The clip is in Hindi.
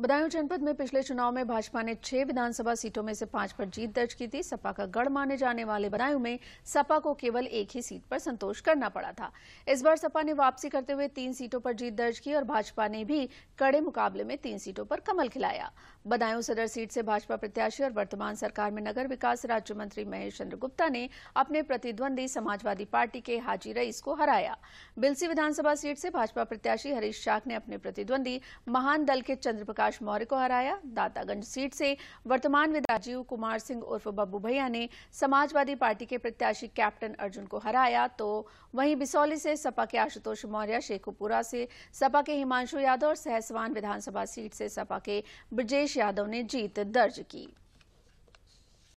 बदायूं जनपद में पिछले चुनाव में भाजपा ने छह विधानसभा सीटों में से पांच पर जीत दर्ज की थी सपा का गढ़ माने जाने वाले बदायूं में सपा को केवल एक ही सीट पर संतोष करना पड़ा था इस बार सपा ने वापसी करते हुए तीन सीटों पर जीत दर्ज की और भाजपा ने भी कड़े मुकाबले में तीन सीटों पर कमल खिलाया बदायूं सदर सीट से भाजपा प्रत्याशी और वर्तमान सरकार में नगर विकास राज्य मंत्री महेश चंद्र गुप्ता ने अपने प्रतिद्वंदी समाजवादी पार्टी के हाजी रईस को हराया बिलसी विधानसभा सीट से भाजपा प्रत्याशी हरीश शाख ने अपने प्रतिद्वंदी महान दल के चंद्रप्रकाश प्रकाश मौर्य को हराया दातागंज सीट से वर्तमान विधायक राजीव कुमार सिंह उर्फ बब्बू भैया ने समाजवादी पार्टी के प्रत्याशी कैप्टन अर्जुन को हराया तो वहीं बिसौली से सपा के आशुतोष मौर्य शेखुपुरा से सपा के हिमांशु यादव और सहसवान विधानसभा सीट से सपा के ब्रजेश यादव ने जीत दर्ज की